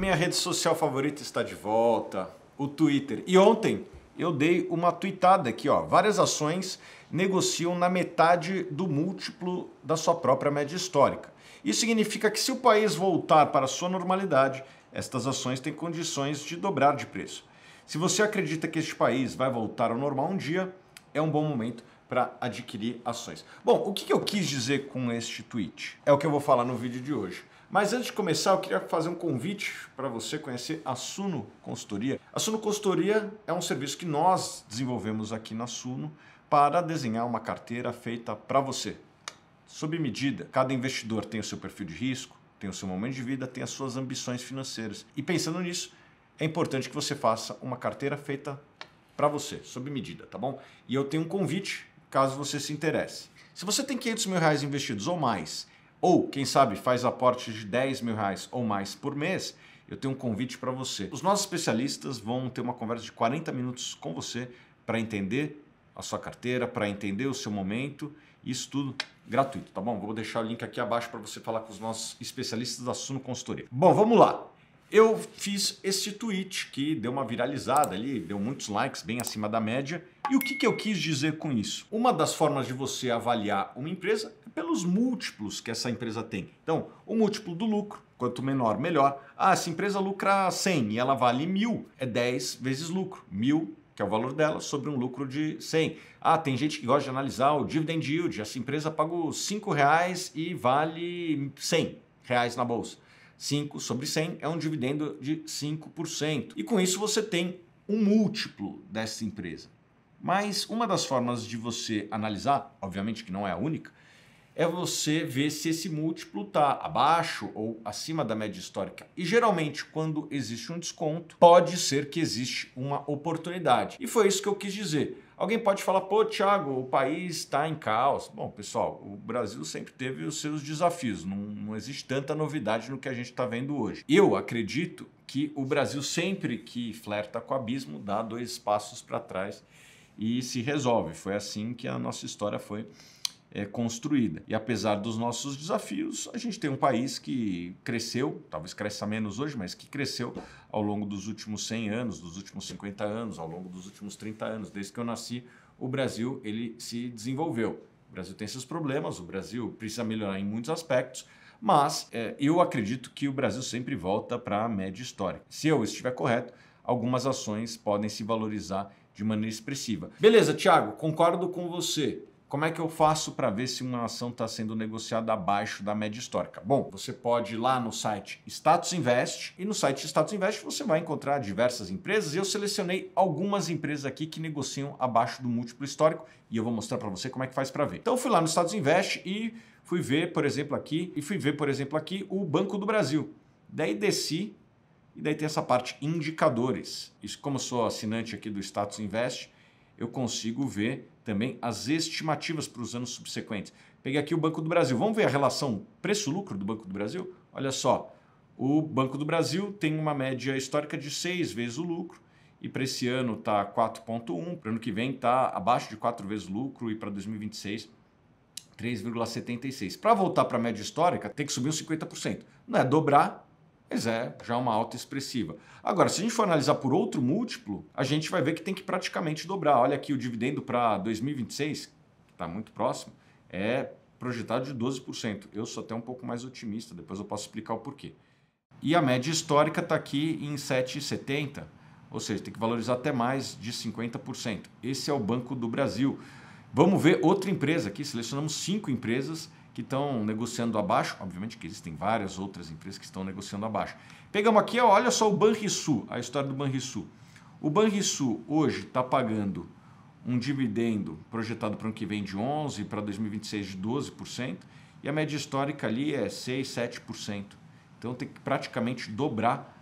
minha rede social favorita está de volta, o Twitter. E ontem eu dei uma tweetada aqui, ó. Várias ações negociam na metade do múltiplo da sua própria média histórica. Isso significa que se o país voltar para a sua normalidade, estas ações têm condições de dobrar de preço. Se você acredita que este país vai voltar ao normal um dia, é um bom momento para adquirir ações. Bom, o que eu quis dizer com este tweet? É o que eu vou falar no vídeo de hoje. Mas antes de começar, eu queria fazer um convite para você conhecer a Suno Consultoria. A Suno Consultoria é um serviço que nós desenvolvemos aqui na Suno para desenhar uma carteira feita para você, sob medida. Cada investidor tem o seu perfil de risco, tem o seu momento de vida, tem as suas ambições financeiras. E pensando nisso, é importante que você faça uma carteira feita para você, sob medida, tá bom? E eu tenho um convite caso você se interesse. Se você tem 500 mil reais investidos ou mais ou quem sabe faz aporte de 10 mil reais ou mais por mês, eu tenho um convite para você. Os nossos especialistas vão ter uma conversa de 40 minutos com você para entender a sua carteira, para entender o seu momento, isso tudo gratuito, tá bom? Vou deixar o link aqui abaixo para você falar com os nossos especialistas da Suno Consultoria. Bom, vamos lá. Eu fiz esse tweet que deu uma viralizada ali, deu muitos likes, bem acima da média. E o que, que eu quis dizer com isso? Uma das formas de você avaliar uma empresa pelos múltiplos que essa empresa tem. Então, o múltiplo do lucro, quanto menor, melhor. Ah, se a empresa lucra 100 e ela vale 1.000, é 10 vezes lucro. 1.000 que é o valor dela, sobre um lucro de 100. Ah, tem gente que gosta de analisar o dividend yield. Essa empresa pagou 5 reais e vale 100 reais na bolsa. 5 sobre 100 é um dividendo de 5%. E com isso você tem um múltiplo dessa empresa. Mas uma das formas de você analisar, obviamente que não é a única, é você ver se esse múltiplo está abaixo ou acima da média histórica. E geralmente, quando existe um desconto, pode ser que existe uma oportunidade. E foi isso que eu quis dizer. Alguém pode falar, pô, Thiago, o país está em caos. Bom, pessoal, o Brasil sempre teve os seus desafios, não, não existe tanta novidade no que a gente está vendo hoje. Eu acredito que o Brasil, sempre que flerta com o abismo, dá dois passos para trás e se resolve. Foi assim que a nossa história foi é, construída. E apesar dos nossos desafios, a gente tem um país que cresceu, talvez cresça menos hoje, mas que cresceu ao longo dos últimos 100 anos, dos últimos 50 anos, ao longo dos últimos 30 anos, desde que eu nasci, o Brasil ele se desenvolveu. O Brasil tem seus problemas, o Brasil precisa melhorar em muitos aspectos, mas é, eu acredito que o Brasil sempre volta para a média histórica. Se eu estiver correto, algumas ações podem se valorizar de maneira expressiva. Beleza, Thiago, concordo com você. Como é que eu faço para ver se uma ação está sendo negociada abaixo da média histórica? Bom, você pode ir lá no site Status Invest e no site Status Invest você vai encontrar diversas empresas. Eu selecionei algumas empresas aqui que negociam abaixo do múltiplo histórico e eu vou mostrar para você como é que faz para ver. Então, eu fui lá no Status Invest e fui ver, por exemplo, aqui e fui ver, por exemplo, aqui o Banco do Brasil. Daí desci e daí tem essa parte indicadores. Isso, como sou assinante aqui do Status Invest, eu consigo ver também as estimativas para os anos subsequentes. Peguei aqui o Banco do Brasil. Vamos ver a relação preço-lucro do Banco do Brasil? Olha só, o Banco do Brasil tem uma média histórica de 6 vezes o lucro e para esse ano está 4,1, para o ano que vem está abaixo de 4 vezes o lucro e para 2026 3,76. Para voltar para a média histórica, tem que subir uns 50%. Não é dobrar, mas é já é uma alta expressiva. Agora, se a gente for analisar por outro múltiplo, a gente vai ver que tem que praticamente dobrar. Olha aqui o dividendo para 2026, que está muito próximo, é projetado de 12%. Eu sou até um pouco mais otimista, depois eu posso explicar o porquê. E a média histórica está aqui em 7,70%, ou seja, tem que valorizar até mais de 50%. Esse é o Banco do Brasil. Vamos ver outra empresa aqui, selecionamos cinco empresas que estão negociando abaixo. Obviamente que existem várias outras empresas que estão negociando abaixo. Pegamos aqui, olha só o Banrisul, a história do Banrisul. O Banrisul hoje está pagando um dividendo projetado para o ano que vem de 11%, para 2026 de 12%, e a média histórica ali é 6%, 7%. Então tem que praticamente dobrar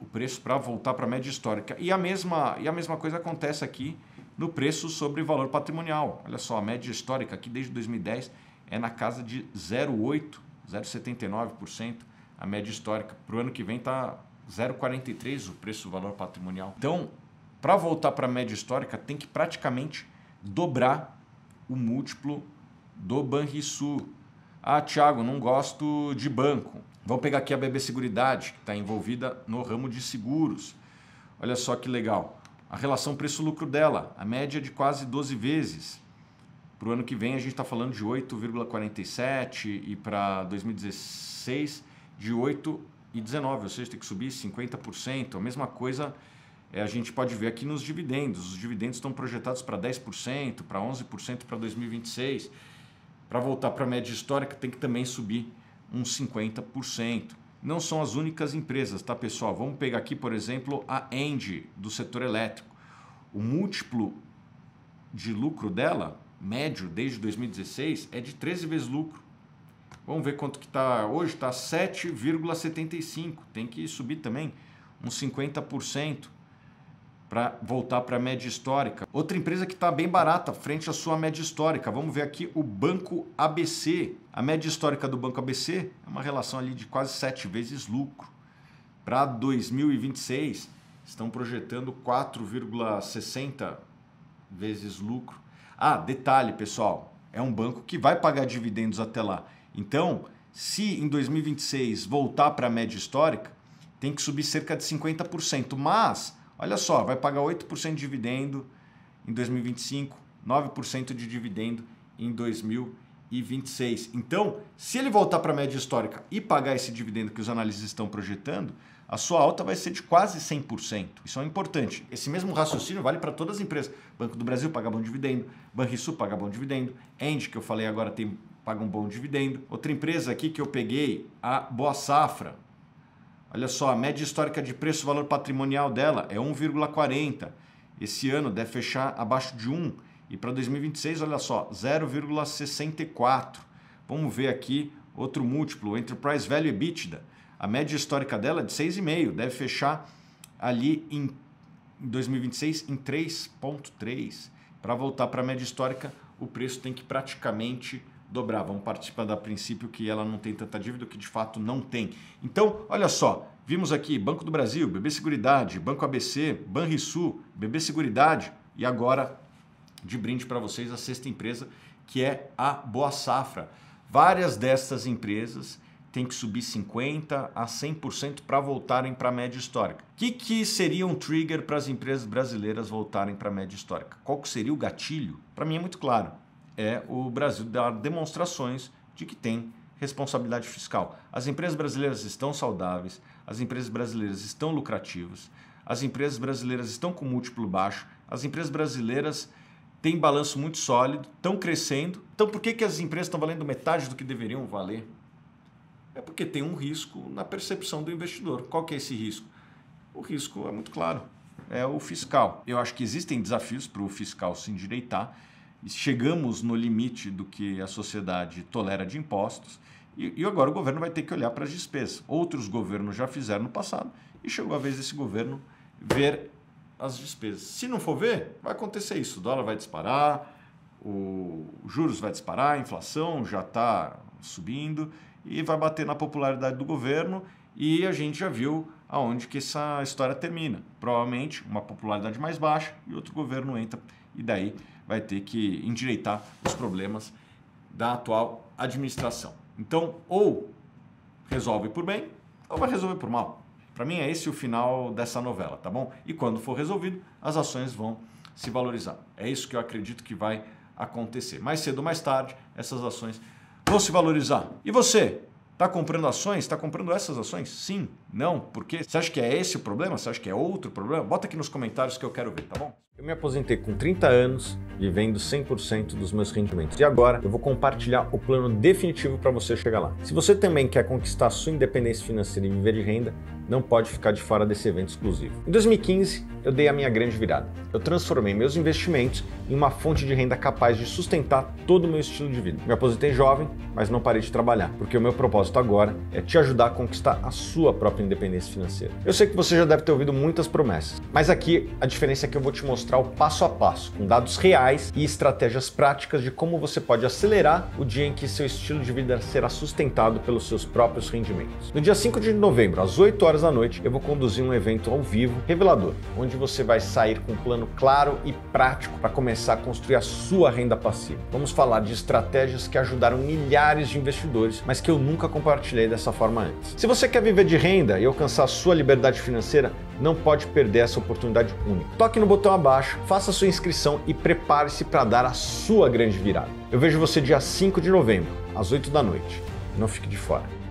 o preço para voltar para a média histórica. E a, mesma, e a mesma coisa acontece aqui no preço sobre valor patrimonial. Olha só, a média histórica aqui desde 2010 é na casa de 0,8%, 0,79%. A média histórica para o ano que vem está 0,43% o preço do valor patrimonial. Então, para voltar para a média histórica, tem que praticamente dobrar o múltiplo do Banrisul. Ah, Thiago, não gosto de banco. Vamos pegar aqui a BB Seguridade, que está envolvida no ramo de seguros. Olha só que legal. A relação preço-lucro dela, a média de quase 12 vezes. Para o ano que vem, a gente está falando de 8,47 e para 2016 de 8,19, ou seja, tem que subir 50%. A mesma coisa é, a gente pode ver aqui nos dividendos. Os dividendos estão projetados para 10%, para 11% para 2026. Para voltar para a média histórica, tem que também subir uns 50%. Não são as únicas empresas, tá pessoal? Vamos pegar aqui, por exemplo, a Engie do setor elétrico. O múltiplo de lucro dela médio desde 2016 é de 13 vezes lucro. Vamos ver quanto que está hoje, está 7,75. Tem que subir também uns 50% para voltar para a média histórica. Outra empresa que está bem barata frente à sua média histórica. Vamos ver aqui o Banco ABC. A média histórica do Banco ABC é uma relação ali de quase 7 vezes lucro. Para 2026, estão projetando 4,60 vezes lucro ah, detalhe, pessoal, é um banco que vai pagar dividendos até lá. Então, se em 2026 voltar para a média histórica, tem que subir cerca de 50%. Mas, olha só, vai pagar 8% de dividendo em 2025, 9% de dividendo em 2026. Então, se ele voltar para a média histórica e pagar esse dividendo que os analistas estão projetando, a sua alta vai ser de quase 100%. Isso é importante. Esse mesmo raciocínio vale para todas as empresas. Banco do Brasil paga bom dividendo, Banrisul paga bom dividendo, End, que eu falei agora, tem, paga um bom dividendo. Outra empresa aqui que eu peguei, a Boa Safra. Olha só, a média histórica de preço-valor patrimonial dela é 1,40. Esse ano deve fechar abaixo de 1. E para 2026, olha só, 0,64. Vamos ver aqui outro múltiplo, Enterprise Value EBITDA. A média histórica dela é de 6,5, deve fechar ali em 2026 em 3,3. Para voltar para a média histórica, o preço tem que praticamente dobrar. Vamos participar da princípio que ela não tem tanta dívida, que de fato não tem. Então, olha só, vimos aqui Banco do Brasil, BB Seguridade, Banco ABC, Banrisul, BB Seguridade e agora de brinde para vocês a sexta empresa, que é a Boa Safra. Várias dessas empresas tem que subir 50% a 100% para voltarem para a média histórica. O que, que seria um trigger para as empresas brasileiras voltarem para a média histórica? Qual que seria o gatilho? Para mim é muito claro. É o Brasil dar demonstrações de que tem responsabilidade fiscal. As empresas brasileiras estão saudáveis, as empresas brasileiras estão lucrativas, as empresas brasileiras estão com múltiplo baixo, as empresas brasileiras têm balanço muito sólido, estão crescendo. Então por que, que as empresas estão valendo metade do que deveriam valer? É porque tem um risco na percepção do investidor. Qual que é esse risco? O risco é muito claro, é o fiscal. Eu acho que existem desafios para o fiscal se endireitar. Chegamos no limite do que a sociedade tolera de impostos e, agora o governo vai ter que olhar para as despesas. Outros governos já fizeram no passado e chegou a vez desse governo ver as despesas. Se não for ver, vai acontecer isso. O dólar vai disparar, o juros vai disparar, a inflação já está subindo e vai bater na popularidade do governo e a gente já viu aonde que essa história termina. Provavelmente uma popularidade mais baixa e outro governo entra e daí vai ter que endireitar os problemas da atual administração. Então, ou resolve por bem ou vai resolver por mal. Para mim é esse o final dessa novela, tá bom? E quando for resolvido, as ações vão se valorizar. É isso que eu acredito que vai acontecer. Mais cedo ou mais tarde, essas ações vão se valorizar. E você? Está comprando ações? Está comprando essas ações? Sim. Não, porque você acha que é esse o problema? Você acha que é outro problema? Bota aqui nos comentários que eu quero ver, tá bom? Eu me aposentei com 30 anos, vivendo 100% dos meus rendimentos. E agora eu vou compartilhar o plano definitivo para você chegar lá. Se você também quer conquistar sua independência financeira e viver de renda, não pode ficar de fora desse evento exclusivo. Em 2015, eu dei a minha grande virada. Eu transformei meus investimentos em uma fonte de renda capaz de sustentar todo o meu estilo de vida. Me aposentei jovem, mas não parei de trabalhar, porque o meu propósito agora é te ajudar a conquistar a sua própria independência financeira. Eu sei que você já deve ter ouvido muitas promessas, mas aqui a diferença é que eu vou te mostrar o passo a passo, com dados reais e estratégias práticas de como você pode acelerar o dia em que seu estilo de vida será sustentado pelos seus próprios rendimentos. No dia 5 de novembro, às 8 horas da noite, eu vou conduzir um evento ao vivo revelador, onde você vai sair com um plano claro e prático para começar a construir a sua renda passiva. Vamos falar de estratégias que ajudaram milhares de investidores, mas que eu nunca compartilhei dessa forma antes. Se você quer viver de renda, vida e alcançar sua liberdade financeira, não pode perder essa oportunidade única. Toque no botão abaixo, faça sua inscrição e prepare-se para dar a sua grande virada. Eu vejo você dia 5 de novembro, às 8 da noite. Não fique de fora.